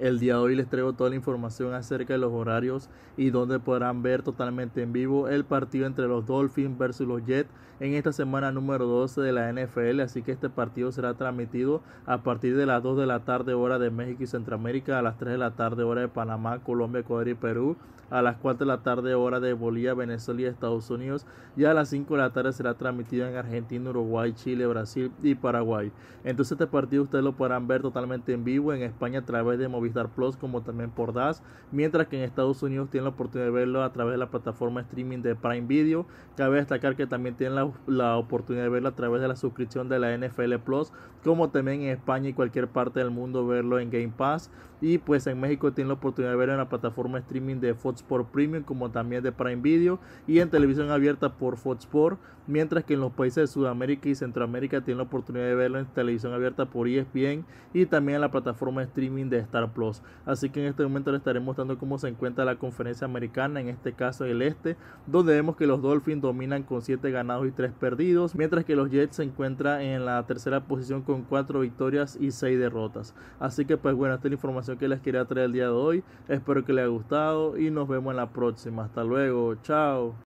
El día de hoy les traigo toda la información acerca de los horarios y donde podrán ver totalmente en vivo el partido entre los Dolphins versus los Jets en esta semana número 12 de la NFL. Así que este partido será transmitido a partir de las 2 de la tarde hora de México y Centroamérica, a las 3 de la tarde hora de Panamá, Colombia, Ecuador y Perú, a las 4 de la tarde hora de Bolivia, Venezuela y Estados Unidos y a las 5 de la tarde será transmitido en Argentina, Uruguay, Chile, Brasil y Paraguay. Entonces este partido ustedes lo podrán ver totalmente en vivo en España a través de Star Plus como también por DAS, mientras que en Estados Unidos tiene la oportunidad de verlo a través de la plataforma streaming de Prime Video. Cabe destacar que también tiene la, la oportunidad de verlo a través de la suscripción de la NFL Plus, como también en España y cualquier parte del mundo verlo en Game Pass. Y pues en México tiene la oportunidad de verlo en la plataforma streaming de Fox Sport Premium como también de Prime Video y en televisión abierta por Fox Sport, mientras que en los países de Sudamérica y Centroamérica tiene la oportunidad de verlo en televisión abierta por ESPN y también en la plataforma streaming de Star Así que en este momento les estaremos mostrando cómo se encuentra la conferencia americana, en este caso el este, donde vemos que los Dolphins dominan con 7 ganados y 3 perdidos, mientras que los Jets se encuentran en la tercera posición con 4 victorias y 6 derrotas. Así que pues bueno, esta es la información que les quería traer el día de hoy. Espero que les haya gustado y nos vemos en la próxima. Hasta luego, chao.